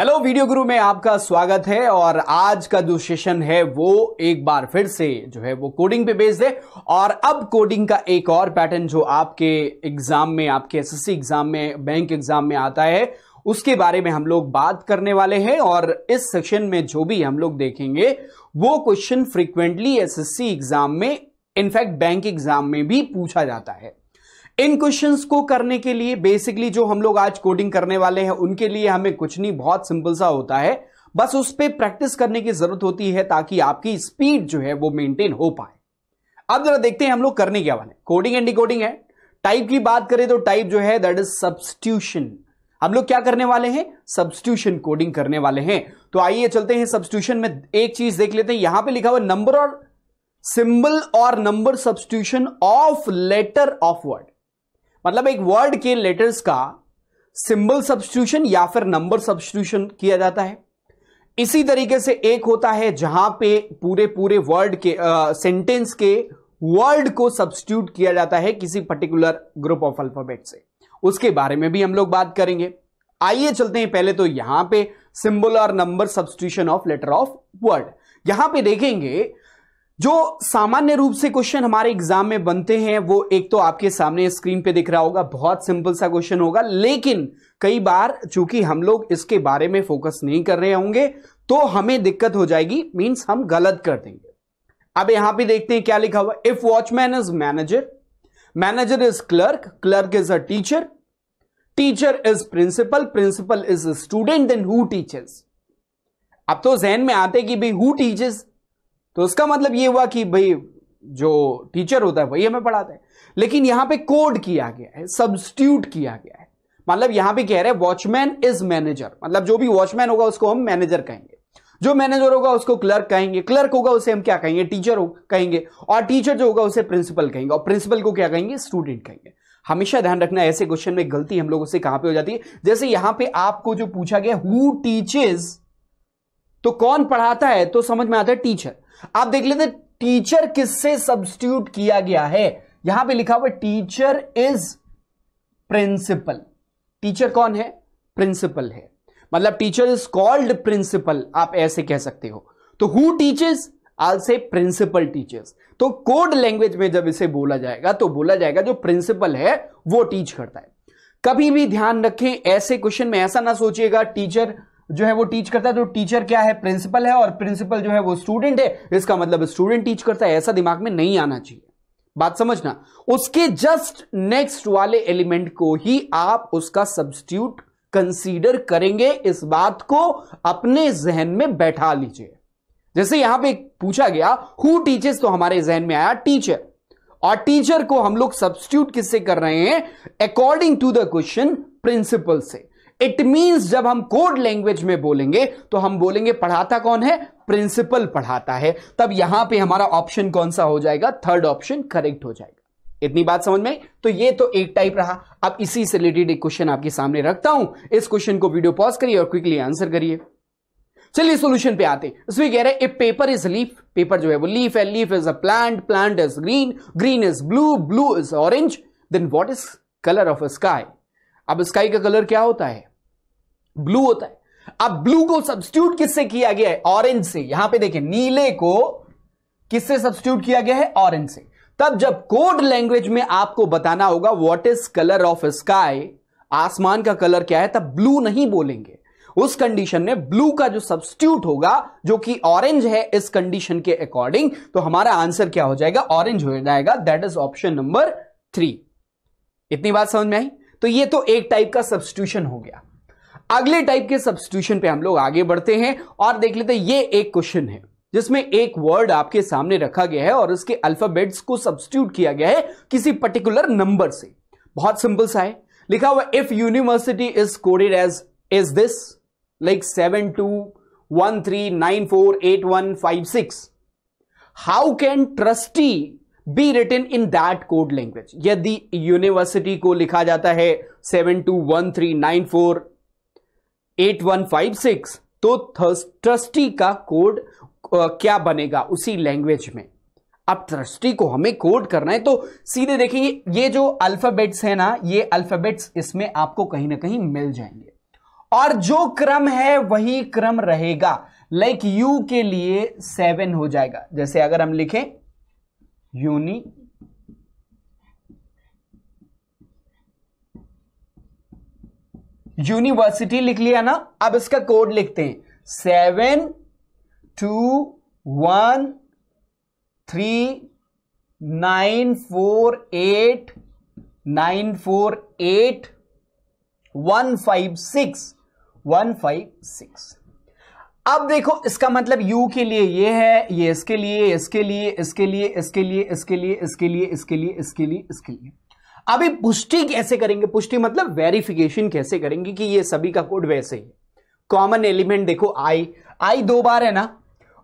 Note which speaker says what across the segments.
Speaker 1: hello video गुरु में आपका स्वागत है और आज का जो सेशन है वो एक बार फिर से जो है वो कोडिंग पे बेस्ड है और अब कोडिंग का एक और पैटर्न जो आपके एग्जाम में आपके एसएससी एग्जाम में बैंक एग्जाम में आता है उसके बारे में हम लोग बात करने वाले हैं और इस सेक्शन में जो भी हम लोग देखेंगे वो क्वेश्चन फ्रीक्वेंटली एस एग्जाम में इनफैक्ट बैंक एग्जाम में भी पूछा जाता है इन क्वेश्चंस को करने के लिए बेसिकली जो हम लोग आज कोडिंग करने वाले हैं उनके लिए हमें कुछ नहीं बहुत सिंपल सा होता है बस उस पर प्रैक्टिस करने की जरूरत होती है ताकि आपकी स्पीड जो है वो मेंटेन हो पाए अब जरा देखते हैं हम लोग करने क्या वाले कोडिंग एंड डिकोडिंग है टाइप की बात करें तो टाइप जो है दैट इज सब्सटीट्यूशन हम लोग क्या करने वाले हैं सब्सटीट्यूशन कोडिंग करने वाले हैं तो आइए चलते हैं सब्सटीट्यूशन में एक चीज देख लेते हैं यहां पे लिखा हुआ नंबर और सिंबल और number substitution of letter of word मतलब एक वर्ड के लेटर्स का सिंबल सब्सटीट्यूशन या फिर नंबर सब्सटीट्यूशन किया जाता है इसी तरीके से एक होता है जहां पे पूरे पूरे वर्ड के सेंटेंस के वर्ड को सब्सटीट्यूट किया जाता है किसी पर्टिकुलर ग्रुप ऑफ अल्फाबेट से उसके बारे में भी हम लोग बात करेंगे आइए चलते हैं पहले तो यहां पे सिंबल और number substitution of letter of word यहां पे देखेंगे जो सामान्य रूप से क्वेश्चन हमारे एग्जाम में बनते हैं वो एक तो आपके सामने स्क्रीन पे दिख रहा होगा बहुत सिंपल सा क्वेश्चन होगा लेकिन कई बार चूंकि हम लोग इसके बारे में फोकस नहीं कर रहे होंगे तो हमें दिक्कत हो जाएगी मींस हम गलत कर देंगे अब यहां पे देखते हैं क्या लिखा हुआ if watchman is manager manager is clerk clerk is a teacher teacher is principal principal is student and who teachers अब तो जहन में आते कि भाई हु टीचर्स तो उसका मतलब ये हुआ कि भाई जो टीचर होता है वही हमें पढ़ाता है लेकिन यहां पे कोड किया गया है सब्सटीट्यूट किया गया है मतलब यहां पे कह रहे हैं वॉचमैन इज मैनेजर मतलब जो भी वॉचमैन होगा उसको हम मैनेजर कहेंगे जो मैनेजर होगा उसको क्लर्क कहेंगे क्लर्क होगा उसे हम क्या कहेंगे टीचर कहेंगे और टीचर जो होगा उसे प्रिंसिपल कहेंगे और प्रिंसिपल को क्या कहेंगे स्टूडेंट कहेंगे हमेशा ध्यान रखना ऐसे क्वेश्चन में गलती हम लोगों से कहां पे हो जाती है जैसे यहां पे आपको जो पूछा गया हु टीचेज तो कौन पढ़ाता है तो समझ में आता है टीचर आप देख लेते टीचर किससे सब्सटीट्यूट किया गया है यहां पे लिखा हुआ टीचर इज प्रिंसिपल टीचर कौन है प्रिंसिपल है मतलब टीचर इज कॉल्ड प्रिंसिपल आप ऐसे कह सकते हो तो हु टीचर्स आल से प्रिंसिपल टीचर्स तो कोड लैंग्वेज में जब इसे बोला जाएगा तो बोला जाएगा जो प्रिंसिपल है वो टीच करता है कभी भी ध्यान रखें ऐसे क्वेश्चन में ऐसा ना सोचिएगा टीचर जो है वो टीच करता है तो टीचर क्या है प्रिंसिपल है और प्रिंसिपल जो है वो स्टूडेंट है इसका मतलब स्टूडेंट टीच करता है ऐसा दिमाग में नहीं आना चाहिए बात समझना उसके जस्ट नेक्स्ट वाले एलिमेंट को ही आप उसका सब्सिट्यूट कंसीडर करेंगे इस बात को अपने जहन में बैठा लीजिए जैसे यहां पे पूछा गया हु टीचर्स तो हमारे जहन में आया टीचर और टीचर को हम लोग सब्सिट्यूट किससे कर रहे हैं according to the question principal से इट मींस जब हम कोड लैंग्वेज में बोलेंगे तो हम बोलेंगे पढ़ाता कौन है प्रिंसिपल पढ़ाता है तब यहां पे हमारा ऑप्शन कौन सा हो जाएगा थर्ड ऑप्शन करेक्ट हो जाएगा इतनी बात समझ में तो ये तो एक टाइप रहा अब इसी से रिलेटेड एक क्वेश्चन आपके सामने रखता हूं इस क्वेश्चन को वीडियो पॉज करिए और क्विकली आंसर करिए चलिए सॉल्यूशन पे आते हैं इसमें कह रहे हैं पेपर इज लीफ पेपर जो है वो लीफ है leaf is a plant plant is green green is blue blue is orange then what is colour of sky अब स्काई का कलर क्या होता है ब्लू होता है अब ब्लू को सब्सिट्यूट किससे किया गया है ऑरेंज से यहां पे देखिए नीले को किससे सब्सिट्यूट किया गया है ऑरेंज से तब जब कोड लैंग्वेज में आपको बताना होगा what is colour of sky आसमान का कलर क्या है तब ब्लू नहीं बोलेंगे उस कंडीशन में ब्लू का जो सब्सिट्यूट होगा जो कि ऑरेंज है इस कंडीशन के अकॉर्डिंग तो हमारा आंसर क्या हो जाएगा ऑरेंज हो जाएगा that is option number three इतनी बात समझ में आई तो ये तो एक टाइप का सब्सिट्यूशन हो गया अगले टाइप के सब्सिट्यूशन पे हम लोग आगे बढ़ते हैं और देख लेते हैं ये एक क्वेश्चन है जिसमें एक वर्ड आपके सामने रखा गया है और उसके अल्फाबेट्स को सब्सिट्यूट किया गया है किसी पर्टिकुलर नंबर से बहुत सिंपल सा है लिखा हुआ if university is coded as is this like seven two one three nine four eight one five six how can trustee be written in that code language यदि यूनिवर्सिटी को लिखा जाता है seven two one three nine four 8156 तो trustee का code क्या बनेगा उसी लैंग्वेज में अब ट्रस्टी को हमें कोड करना है तो सीधे देखिए ये जो अल्फाबेट्स है ना ये अल्फाबेट्स इसमें आपको कहीं ना कहीं मिल जाएंगे और जो क्रम है वही क्रम रहेगा लाइक like यू के लिए सेवन हो जाएगा जैसे अगर हम लिखें यूनी यूनिवर्सिटी लिख लिया ना अब इसका कोड लिखते हैं seven two one three nine four eight nine four eight one five six one five six अब देखो इसका मतलब यू के लिए ये है ये इसके लिए इसके लिए इसके लिए इसके लिए इसके लिए इसके लिए इसके लिए इसके लिए इसके लिए अभी पुष्टि कैसे करेंगे पुष्टि मतलब वेरिफिकेशन कैसे करेंगे कि ये सभी का कोड वैसे ही कॉमन एलिमेंट देखो आई आई दो बार है ना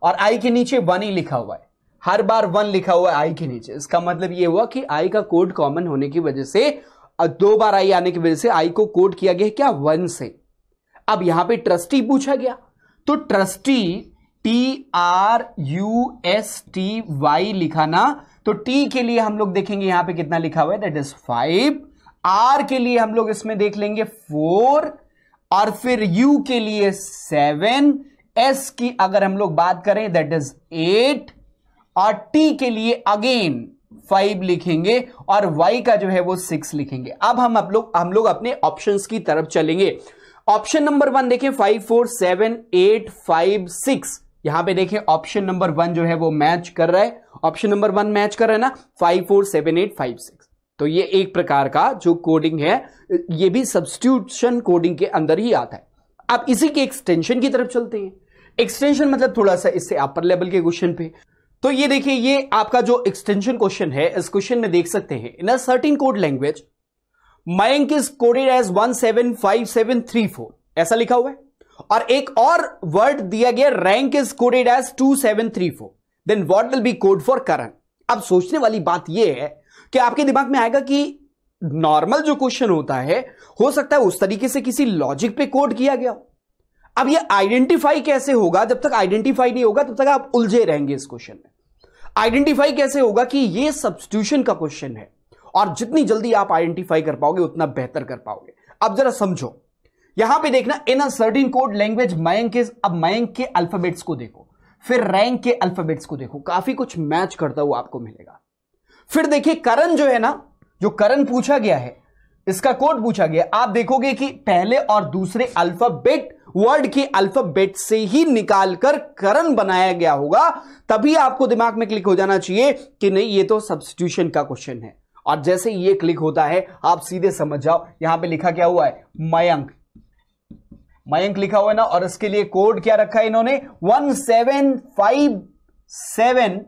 Speaker 1: और आई के नीचे वन ही लिखा हुआ है हर बार वन लिखा हुआ है आई के नीचे इसका मतलब ये हुआ कि आई का कोड कॉमन होने की वजह से दो बार आई आने की वजह से आई को कोड किया गया क्या वन से अब यहां पे ट्रस्टी पूछा गया तो trustee T R U S T Y लिखाना तो टी के लिए हम लोग देखेंगे यहां पे कितना लिखा हुआ है दैट इज फाइव आर के लिए हम लोग इसमें देख लेंगे फोर और फिर यू के लिए सेवन एस की अगर हम लोग बात करें दैट इज एट और टी के लिए अगेन फाइव लिखेंगे और वाई का जो है वो सिक्स लिखेंगे अब हम अब लोग हम लोग अपने ऑप्शन की तरफ चलेंगे ऑप्शन नंबर वन देखें five four seven eight five six यहां पे देखें ऑप्शन नंबर वन जो है वो मैच कर रहा है ऑप्शन नंबर वन मैच कर रहा है ना five four seven eight five six तो ये एक प्रकार का जो कोडिंग है ये भी सब्सटीट्यूशन कोडिंग के अंदर ही आता है अब इसी के एक्सटेंशन की तरफ चलते हैं एक्सटेंशन मतलब थोड़ा सा इससे अपर लेवल के क्वेश्चन पे तो ये देखिए ये आपका जो एक्सटेंशन क्वेश्चन है इस क्वेश्चन में देख सकते हैं in a certain code language Mayank is coded as one seven five seven three four ऐसा लिखा हुआ है और एक और वर्ड दिया गया rank is coded as two seven three four then what will be code for Karan अब सोचने वाली बात यह है कि आपके दिमाग में आएगा कि नॉर्मल जो क्वेश्चन होता है हो सकता है उस तरीके से किसी लॉजिक पे कोड किया गया अब ये आइडेंटिफाई कैसे होगा जब तक आइडेंटिफाई नहीं होगा तब तक आप उलझे रहेंगे इस क्वेश्चन में आइडेंटिफाई कैसे होगा कि ये सब्सटीट्यूशन का क्वेश्चन है और जितनी जल्दी आप आइडेंटिफाई कर पाओगे उतना बेहतर कर पाओगे अब जरा समझो यहां पे देखना in certain code language Mayank is अब मयंक के अल्फाबेट्स को देखो फिर रैंक के अल्फाबेट्स को देखो काफी कुछ मैच करता हुआ आपको मिलेगा फिर देखिए करण जो है ना जो करण पूछा गया है इसका कोड पूछा गया आप देखोगे कि पहले और दूसरे अल्फाबेट वर्ड के अल्फाबेट से ही निकालकर करण बनाया गया होगा तभी आपको दिमाग में क्लिक हो जाना चाहिए कि नहीं ये तो सब्सिट्यूशन का क्वेश्चन है और जैसे ये क्लिक होता है आप सीधे समझ जाओ यहां पे लिखा क्या हुआ है मयंक मयंक लिखा हुआ है ना और इसके लिए कोड क्या रखा है इन्होंने one seven five seven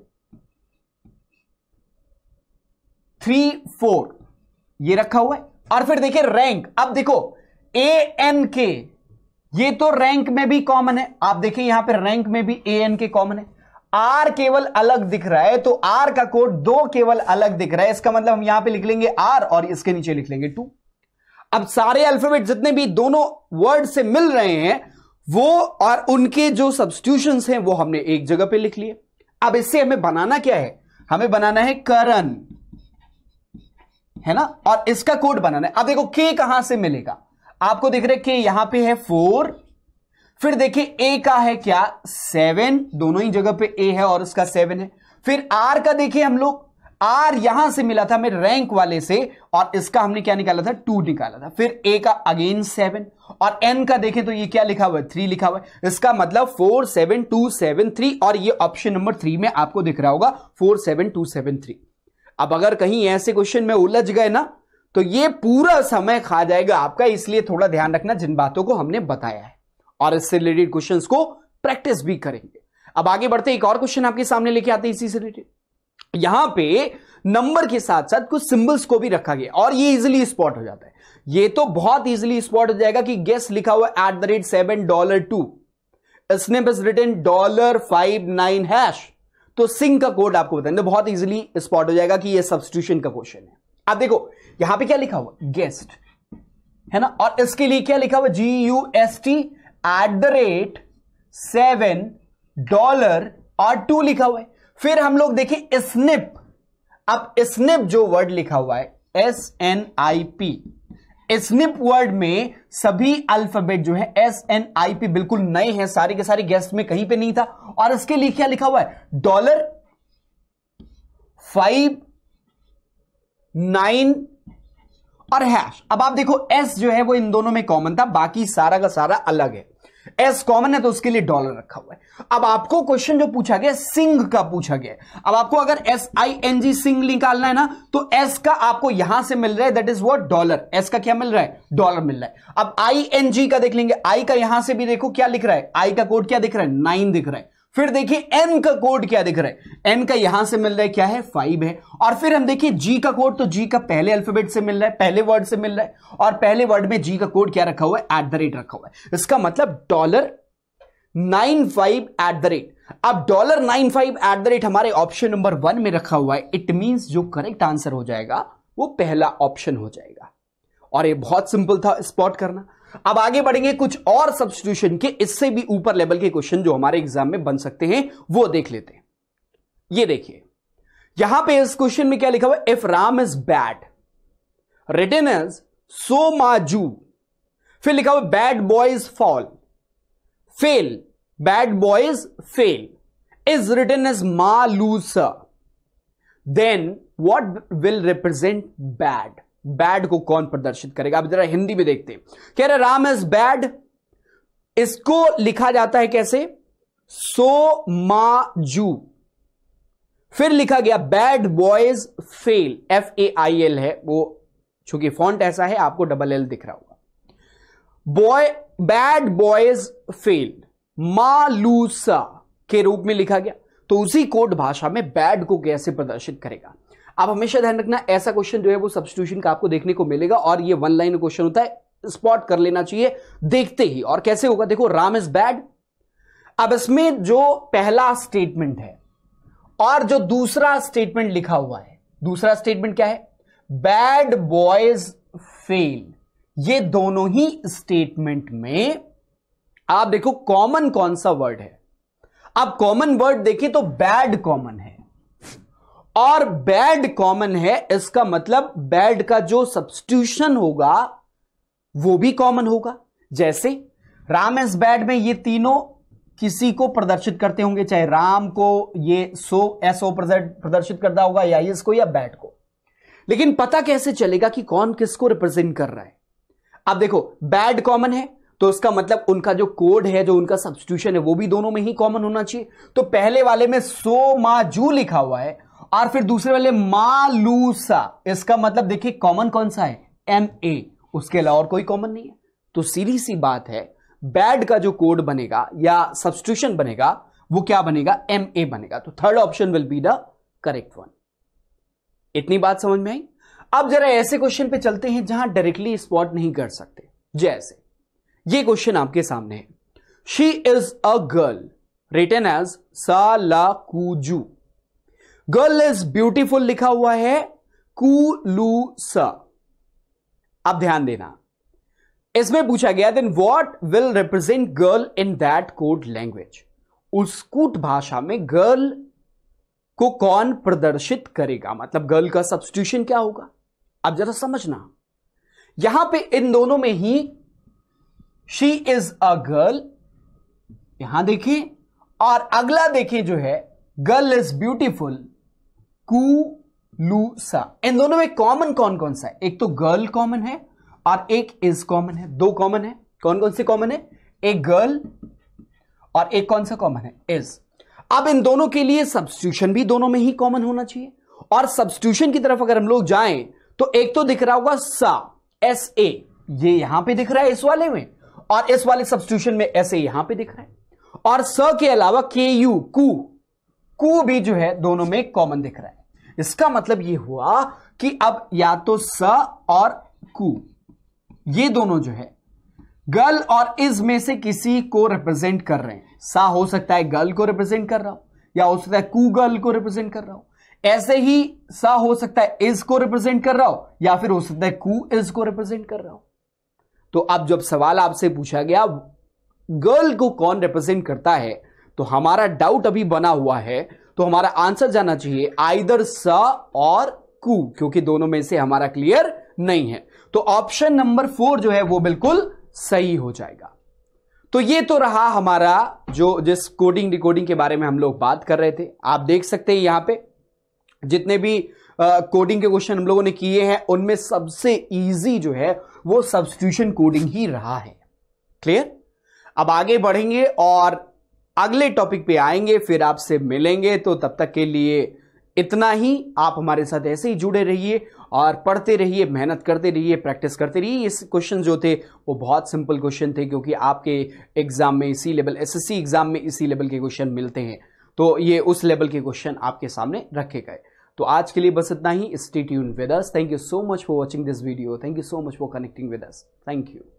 Speaker 1: three four ये रखा हुआ है और फिर देखिए रैंक अब देखो ए एन के ये तो रैंक में भी कॉमन है आप देखिए यहां पर रैंक में भी ए एन के कॉमन है आर केवल अलग दिख रहा है तो आर का कोड दो केवल अलग दिख रहा है इसका मतलब हम यहां पे लिख लेंगे आर और इसके नीचे लिख लेंगे टू अब सारे अल्फाबेट जितने भी दोनों वर्ड से मिल रहे हैं वो और उनके जो सब्सिट्यूशन हैं वो हमने एक जगह पे लिख लिए अब इससे हमें बनाना क्या है हमें बनाना है करण है ना और इसका कोड बनाना है अब देखो के कहां से मिलेगा आपको देख रहे के यहां पे है फोर फिर देखिए ए का है क्या सेवन दोनों ही जगह पे ए है और उसका सेवन है फिर आर का देखिए हम लोग आर यहां से मिला था हमें रैंक वाले से और इसका हमने क्या निकाला था टू निकाला था फिर ए का अगेन सेवन और एन का देखें तो ये क्या लिखा हुआ है थ्री लिखा हुआ है इसका मतलब four seven two seven three और ये ऑप्शन नंबर थ्री में आपको दिख रहा होगा four seven two seven three अब अगर कहीं ऐसे क्वेश्चन में उलझ गए ना तो ये पूरा समय खा जाएगा आपका इसलिए थोड़ा ध्यान रखना जिन बातों को हमने बताया है और इससे रिलेटेड क्वेश्चन को प्रैक्टिस भी करेंगे अब आगे बढ़ते एक और क्वेश्चन आपके सामने लेके आते हैं इसी से रिलेटेड यहां पे नंबर के साथ साथ कुछ सिंबल्स को भी रखा गया और ये इजिली स्पॉट हो जाता है ये तो बहुत इजिली स्पॉट हो जाएगा कि गेस लिखा हुआ at the rate seven dollar two snip is written dollar five nine hash तो सिंह का कोड आपको बताएंगे तो बहुत इजिली स्पॉट हो जाएगा कि ये सब्सिट्यूशन का क्वेश्चन है आप देखो यहां पे क्या लिखा हुआ गेस्ट है ना और इसके लिए क्या लिखा हुआ G U S T at the rate seven dollar और टू लिखा हुआ है फिर हम लोग देखिए स्निप अब स्निप जो वर्ड लिखा हुआ है S N I P snip word में सभी अल्फाबेट जो है एस एन आई पी बिल्कुल नए हैं सारे के सारे गेस्ट में कहीं पे नहीं था और इसके लिए क्या लिखा हुआ है डॉलर फाइव नाइन और हैश अब आप देखो एस जो है वो इन दोनों में कॉमन था बाकी सारा का सारा अलग है एस कॉमन है तो उसके लिए डॉलर रखा हुआ है अब आपको क्वेश्चन जो पूछा गया सिंह का पूछा गया अब आपको अगर S I N G sing निकालना है ना तो एस का आपको यहां से मिल रहा है that is what dollar S का क्या मिल रहा है डॉलर मिल रहा है अब आई एन जी का देख लेंगे आई का यहां से भी देखो क्या लिख रहा है आई का कोड क्या दिख रहा है नाइन दिख रहा है फिर देखिए एन का कोड क्या दिख रहा है एन का यहां से मिल रहा है क्या है फाइव है और फिर हम देखिए जी का कोड तो g का पहले अल्फाबेट से मिल रहा है पहले वर्ड से मिल रहा है और पहले वर्ड में g का कोड क्या रखा हुआ है एट द रेट रखा हुआ है इसका मतलब dollar nine five at the rate अब dollar nine five at the rate हमारे ऑप्शन नंबर वन में रखा हुआ है इट मीन जो करेक्ट आंसर हो जाएगा वो पहला ऑप्शन हो जाएगा और ये बहुत सिंपल था स्पॉट करना अब आगे बढ़ेंगे कुछ और सब्सिट्यूशन के इससे भी ऊपर लेवल के क्वेश्चन जो हमारे एग्जाम में बन सकते हैं वो देख लेते हैं ये देखिए यहां पे इस क्वेश्चन में क्या लिखा हुआ if Ram is bad written is सो माजू फिर लिखा हुआ bad boys fall fail bad boys fail is written is मा लूसर then what will represent bad bad को कौन प्रदर्शित करेगा अब जरा हिंदी में देखते हैं कह रहे राम इज बैड इसको लिखा जाता है कैसे सो मा जू फिर लिखा गया bad boys fail F A I L है वो चूंकि फॉन्ट ऐसा है आपको डबल एल दिख रहा होगा बॉय बैड बॉयज फेल मालूसा के रूप में लिखा गया तो उसी कोड भाषा में बैड को कैसे प्रदर्शित करेगा आप हमेशा ध्यान रखना ऐसा क्वेश्चन जो है वो सब्सटीट्यूशन का आपको देखने को मिलेगा और ये वन लाइन क्वेश्चन होता है स्पॉट कर लेना चाहिए देखते ही और कैसे होगा देखो राम इज बैड अब इसमें जो पहला स्टेटमेंट है और जो दूसरा स्टेटमेंट लिखा हुआ है दूसरा स्टेटमेंट क्या है बैड बॉयज फेल ये दोनों ही स्टेटमेंट में आप देखो कॉमन कौन सा वर्ड है आप कॉमन वर्ड देखिए तो बैड कॉमन है और बैड कॉमन है इसका मतलब बैड का जो सब्सटिट्यूशन होगा वो भी कॉमन होगा जैसे राम एस बैड में ये तीनों किसी को प्रदर्शित करते होंगे चाहे राम को ये सो एसओ प्रदर्शित करता होगा या इसको या बैड को लेकिन पता कैसे चलेगा कि कौन किसको रिप्रेजेंट कर रहा है अब देखो बैड कॉमन है तो उसका मतलब उनका जो कोड है जो उनका सब्सटिट्यूशन है वो भी दोनों में ही कॉमन होना चाहिए तो पहले वाले में सो मा जू लिखा हुआ है और फिर दूसरे वाले मालूसा इसका मतलब देखिए कॉमन कौन सा है एम ए उसके अलावा और कोई कॉमन नहीं है तो सीधी सी बात है बैड का जो कोड बनेगा या सब्सट्यूशन बनेगा वो क्या बनेगा एम ए बनेगा तो third option will be the correct one इतनी बात समझ में आई अब जरा ऐसे क्वेश्चन पे चलते हैं जहां डायरेक्टली स्पॉट नहीं कर सकते जैसे ये क्वेश्चन आपके सामने है she is a girl written as सा कूजू गर्ल इज ब्यूटीफुल लिखा हुआ है स अब ध्यान देना इसमें पूछा गया then what will represent girl in that code language उस कूट भाषा में गर्ल को कौन प्रदर्शित करेगा मतलब गर्ल का सब्सटीट्यूशन क्या होगा अब जरा समझना यहां पे इन दोनों में ही शी इज अ गर्ल यहां देखिए और अगला देखिए जो है गर्ल इज ब्यूटीफुल कुलूसा इन दोनों में कॉमन कौन कौन सा है एक तो गर्ल कॉमन है और एक इज कॉमन है दो कॉमन है कौन कौन से कॉमन है एक गर्ल और एक कौन सा कॉमन है इज अब इन दोनों के लिए सब्सटीट्यूशन भी दोनों में ही कॉमन होना चाहिए और सब्सटीट्यूशन की तरफ अगर हम लोग जाएं तो एक तो दिख रहा होगा सा एस ए ये यहां पे दिख रहा है इस वाले में और इस वाले सब्सटीट्यूशन में एस ए यहां पे दिख रहा है और स के अलावा के यू कू कू भी जो है दोनों में कॉमन दिख रहा है इसका मतलब ये हुआ कि अब या तो स और कु ये दोनों जो है गल और इज में से किसी को रिप्रेजेंट कर रहे हैं सा हो सकता है गल को रिप्रेजेंट कर रहा हूं या हो सकता है कु गल को रिप्रेजेंट कर रहा हूं ऐसे ही सा हो सकता है इज को रिप्रेजेंट कर रहा हो या फिर हो सकता है कु इज को रिप्रेजेंट कर रहा हो तो अब जब सवाल आपसे पूछा गया गर्ल को कौन रिप्रेजेंट करता है तो हमारा डाउट अभी बना हुआ है तो हमारा आंसर जाना चाहिए आइदर स और कू क्योंकि दोनों में से हमारा क्लियर नहीं है तो ऑप्शन नंबर फोर जो है वो बिल्कुल सही हो जाएगा तो ये तो रहा हमारा जो जिस कोडिंग डिकोडिंग के बारे में हम लोग बात कर रहे थे आप देख सकते हैं यहां पे जितने भी कोडिंग uh, के क्वेश्चन हम लोगों ने किए हैं उनमें सबसे इजी जो है वो सब्सटीट्यूशन कोडिंग ही रहा है क्लियर अब आगे बढ़ेंगे और अगले टॉपिक पे आएंगे फिर आपसे मिलेंगे तो तब तक के लिए इतना ही आप हमारे साथ ऐसे ही जुड़े रहिए और पढ़ते रहिए मेहनत करते रहिए प्रैक्टिस करते रहिए इस क्वेश्चन जो थे वो बहुत सिंपल क्वेश्चन थे क्योंकि आपके एग्ज़ाम में इसी लेवल एसएससी एग्ज़ाम में इसी लेवल के क्वेश्चन मिलते हैं तो ये उस लेवल के क्वेश्चन आपके सामने रखे गए तो आज के लिए बस इतना ही स्टेट यून with thank you so much for watching this video thank you so much for connecting with thank you